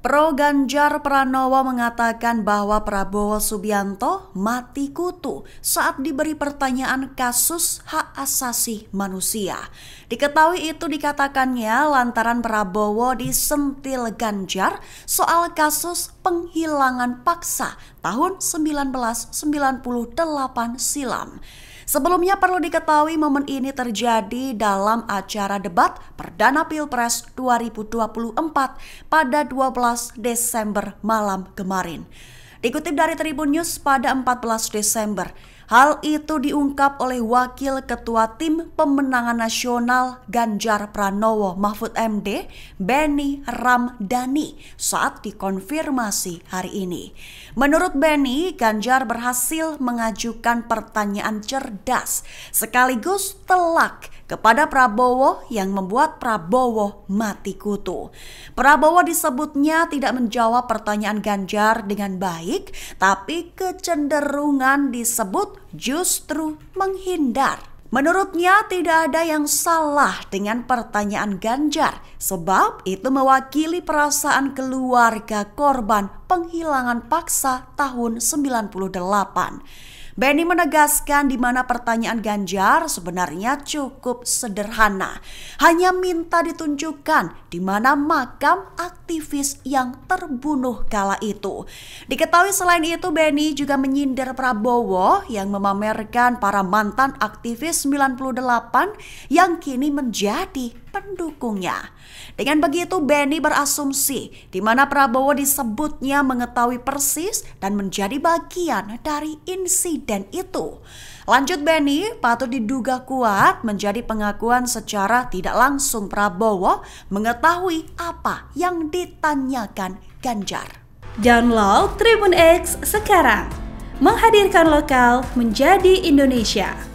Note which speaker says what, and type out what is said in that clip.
Speaker 1: Pro Ganjar Pranowo mengatakan bahwa Prabowo Subianto mati kutu saat diberi pertanyaan kasus hak asasi manusia. Diketahui itu dikatakannya lantaran Prabowo disentil Ganjar soal kasus penghilangan paksa tahun 1998 silam. Sebelumnya perlu diketahui momen ini terjadi dalam acara debat Perdana Pilpres 2024 pada 12 Desember malam kemarin. Dikutip dari Tribun News pada 14 Desember, Hal itu diungkap oleh Wakil Ketua Tim Pemenangan Nasional Ganjar Pranowo Mahfud MD, Benny Ramdhani, saat dikonfirmasi hari ini. Menurut Benny, Ganjar berhasil mengajukan pertanyaan cerdas sekaligus telak kepada Prabowo yang membuat Prabowo mati kutu. Prabowo disebutnya tidak menjawab pertanyaan Ganjar dengan baik, tapi kecenderungan disebut justru menghindar. Menurutnya, tidak ada yang salah dengan pertanyaan Ganjar, sebab itu mewakili perasaan keluarga korban penghilangan paksa tahun 98. Benny menegaskan di mana pertanyaan Ganjar sebenarnya cukup sederhana. Hanya minta ditunjukkan di mana makam akan aktivis yang terbunuh kala itu. Diketahui selain itu Benny juga menyindir Prabowo yang memamerkan para mantan aktivis 98 yang kini menjadi pendukungnya. Dengan begitu Benny berasumsi di mana Prabowo disebutnya mengetahui persis dan menjadi bagian dari insiden itu. Lanjut Benny, patut diduga kuat menjadi pengakuan secara tidak langsung Prabowo mengetahui apa yang ditanyakan Ganjar. Download Tribun X sekarang. Menghadirkan lokal menjadi Indonesia.